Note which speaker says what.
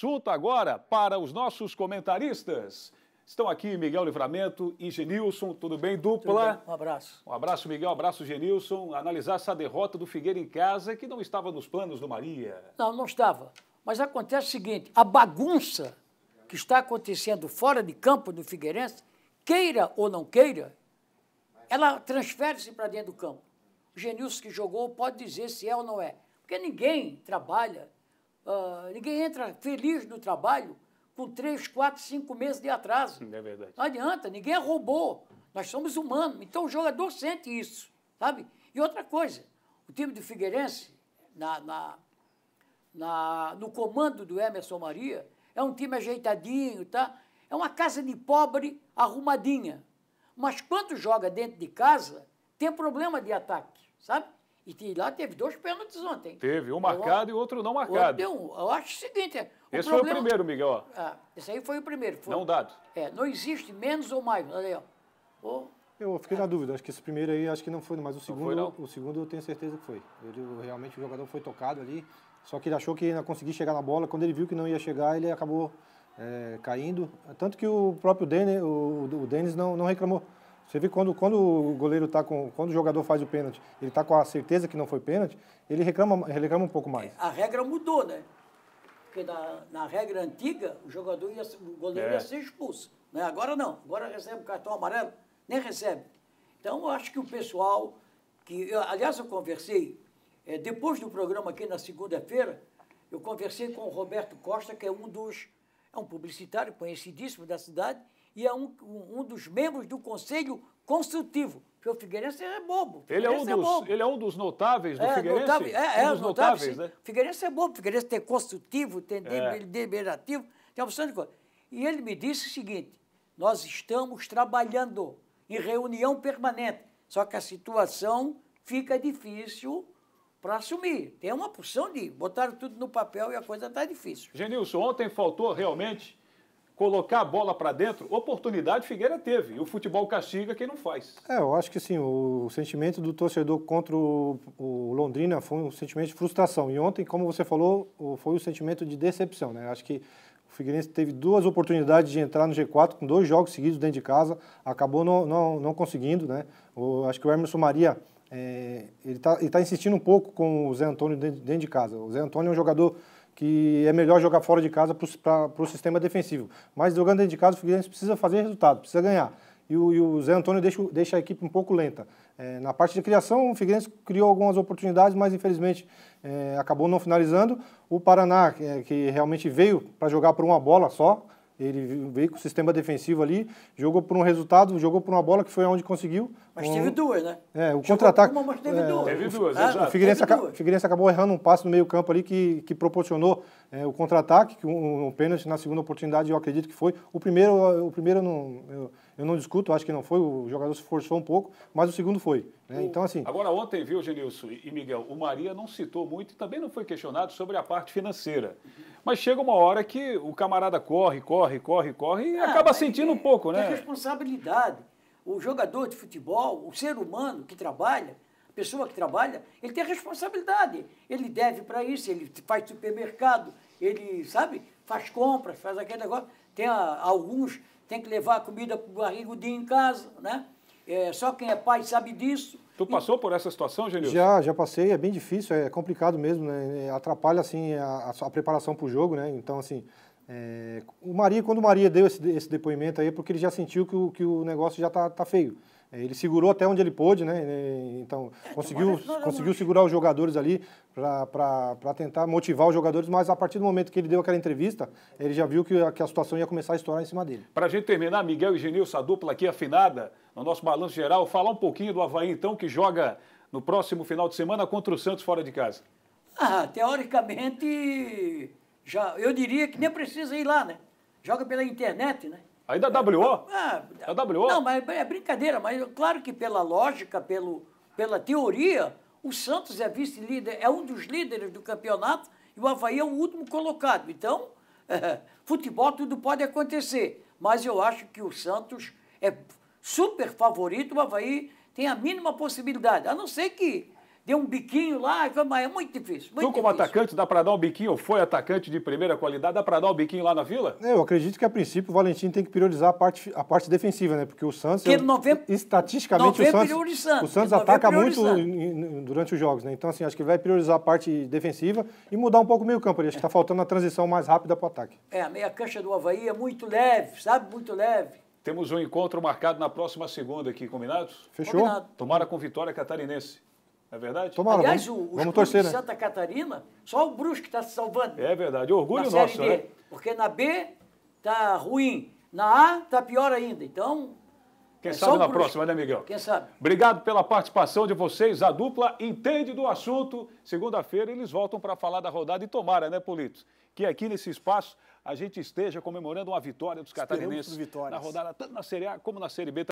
Speaker 1: Chuta agora para os nossos comentaristas. Estão aqui Miguel Livramento e Genilson, tudo bem? Dupla? Tudo bem. Um abraço. Um abraço, Miguel, um abraço, Genilson. Analisar essa derrota do Figueira em casa, que não estava nos planos do Maria.
Speaker 2: Não, não estava. Mas acontece o seguinte, a bagunça que está acontecendo fora de campo do Figueirense, queira ou não queira, ela transfere-se para dentro do campo. O Genilson que jogou pode dizer se é ou não é. Porque ninguém trabalha Uh, ninguém entra feliz no trabalho com três, quatro, cinco meses de atraso. É verdade. Não adianta, ninguém é robô. Nós somos humanos. Então o jogador sente isso, sabe? E outra coisa, o time do Figueirense, na, na, na, no comando do Emerson Maria, é um time ajeitadinho, tá? É uma casa de pobre arrumadinha. Mas quando joga dentro de casa, tem problema de ataque, sabe? E lá teve dois pênaltis ontem. Teve, um marcado
Speaker 1: eu, e outro não marcado. Outro
Speaker 2: um. Eu acho o seguinte. É, o esse
Speaker 3: problema... foi o primeiro, Miguel.
Speaker 2: Ah, esse aí foi o primeiro. Foi. Não dado. É, não existe menos ou mais. Olha aí, ó.
Speaker 3: Eu fiquei na dúvida, acho que esse primeiro aí acho que não foi, mas o segundo, não foi, não. o segundo eu tenho certeza que foi. Ele, realmente o jogador foi tocado ali, só que ele achou que ainda conseguia chegar na bola. Quando ele viu que não ia chegar, ele acabou é, caindo. Tanto que o próprio Denis, o, o Denis não, não reclamou. Você vê quando, quando o goleiro tá com. Quando o jogador faz o pênalti, ele tá com a certeza que não foi pênalti, ele reclama, reclama um pouco é, mais.
Speaker 2: A regra mudou, né? Porque na, na regra antiga, o jogador ia, o goleiro é. ia ser expulso. Né? Agora não. Agora recebe o cartão amarelo, nem recebe. Então, eu acho que o pessoal. que eu, Aliás, eu conversei, é, depois do programa aqui na segunda-feira, eu conversei com o Roberto Costa, que é um dos. é um publicitário conhecidíssimo da cidade e é um, um dos membros do Conselho Consultivo. Porque o Figueirense é bobo. Ele é, um é dos, bobo.
Speaker 1: ele é um dos notáveis do é, Figueirense? Notável, é, é, um dos é, notáveis, notáveis né?
Speaker 2: Figueirense é bobo. Figueirense tem consultivo, tem é. deliberativo, tem opção de coisa. E ele me disse o seguinte, nós estamos trabalhando em reunião permanente, só que a situação fica difícil
Speaker 1: para assumir. Tem uma porção de botaram tudo no papel e a coisa está difícil. Genilson, ontem faltou realmente colocar a bola para dentro, oportunidade Figueira teve. E o futebol castiga quem não faz.
Speaker 3: É, eu acho que sim. O sentimento do torcedor contra o, o, Londrina foi um sentimento de frustração. E ontem, como você falou, foi um sentimento de decepção. Né? Acho que o Figueirense teve duas oportunidades de entrar no G4 com dois jogos seguidos dentro de casa, acabou não, não, não conseguindo. Né? O, acho que o Emerson Maria é, ele está tá insistindo um pouco com o Zé Antônio dentro, dentro de casa. O Zé Antônio é um jogador que é melhor jogar fora de casa para o sistema defensivo. Mas jogando dentro de casa, o Figueirense precisa fazer resultado, precisa ganhar. E o, e o Zé Antônio deixa, deixa, a equipe um pouco lenta. É, na parte de criação, o Figueirense criou algumas oportunidades, mas infelizmente é, acabou não finalizando. O Paraná, é, que realmente veio para jogar por uma bola só, ele veio com o sistema defensivo ali, jogou por um resultado, jogou por uma bola que foi onde conseguiu. Mas um, teve duas, né? É, o contra-ataque. Mas teve é, duas. teve duas, o, o Figueirense, teve duas. Figueirense acabou errando um passe no meio-campo ali que, que proporcionou é, o contra-ataque, que um, pênalti na segunda oportunidade eu acredito que foi. O primeiro, o primeiro não, eu, eu, não discuto, acho que não foi, o jogador se forçou um pouco, mas o segundo foi. Né? O, então, assim. Agora,
Speaker 1: ontem, viu, Genilson e Miguel, o Maria não citou muito e também não foi questionado sobre a parte financeira. Mas chega uma hora que o camarada corre, corre, corre, corre e ah, acaba sentindo é, um pouco, né? Tem
Speaker 2: responsabilidade. O jogador de futebol, o ser humano que trabalha, pessoa que trabalha, ele tem responsabilidade. Ele deve para isso, ele faz supermercado, ele, sabe, faz compras, faz aquele negócio. Tem a, alguns tem que levar a comida para o barrigudinho em casa, né? É, só quem é pai sabe disso. Tu passou por essa situação,
Speaker 3: Gelio? Já, já passei. É bem difícil, é complicado mesmo, né? É, atrapalha, assim, a, a preparação para o jogo, né? Então, assim, é, o Maria, quando o Maria deu esse, esse, depoimento aí, é porque ele já sentiu que o, que o negócio já tá, tá feio. Ele segurou até onde ele pôde, né? Então, é, então, conseguiu, conseguiu segurar os jogadores ali para tentar motivar os jogadores, mas a partir do momento que ele deu aquela entrevista, ele já viu que a, que a situação ia começar a estourar em cima dele.
Speaker 1: Para a gente terminar, Miguel e Genilson, a dupla aqui afinada, no nosso balanço geral, falar um pouquinho do Havaí, então, que joga no próximo final de semana contra o Santos fora de casa.
Speaker 2: Ah, teoricamente, já, eu diria que nem precisa ir lá, né? Joga pela internet, né? Aí da WO? Ah, é, da WO? Não, mas é brincadeira, mas claro que pela lógica, pelo, pela teoria, o Santos é vice-líder, é um dos líderes do campeonato e o Havaí é o último colocado. Então, é, futebol tudo pode acontecer. Mas eu acho que o Santos é super favorito, o Havaí tem a mínima possibilidade, a não ser que deu um biquinho
Speaker 1: lá, mas é muito difícil. Muito tu, como difícil. atacante, dá para dar um biquinho, foi atacante de primeira qualidade, dá para dar um biquinho lá na vila?
Speaker 3: É, eu acredito que, a princípio, o Valentim tem que priorizar a parte, a parte defensiva, né? Porque o Santos. Que é, estatisticamente, o Santos, Santos. o Santos ataca muito durante os jogos, né? Então, assim, acho que vai priorizar a parte defensiva e mudar um pouco o meio-campo. Acho que está faltando a transição mais rápida para o ataque.
Speaker 1: É, a meia-cancha do Havaí é muito leve, sabe? Muito leve. Temos um encontro marcado na próxima segunda aqui, combinados? Fechou. Combinado. Tomara com vitória catarinense. É verdade? Tomara, Aliás, vamos, os vamos torcer, de né? Santa
Speaker 2: Catarina, só o Brusque está se salvando.
Speaker 1: É verdade, orgulho na nosso, série D, né?
Speaker 2: Porque na B tá ruim, na A tá pior ainda. Então,
Speaker 1: quem é sabe na Brusque. próxima, né, Miguel? Quem sabe. Obrigado pela participação de vocês. A dupla entende do assunto. Segunda-feira eles voltam para falar da rodada e tomara, né, Politos? Que aqui nesse espaço a gente esteja comemorando uma vitória dos catarinenses na rodada, tanto na Série A como na Série B.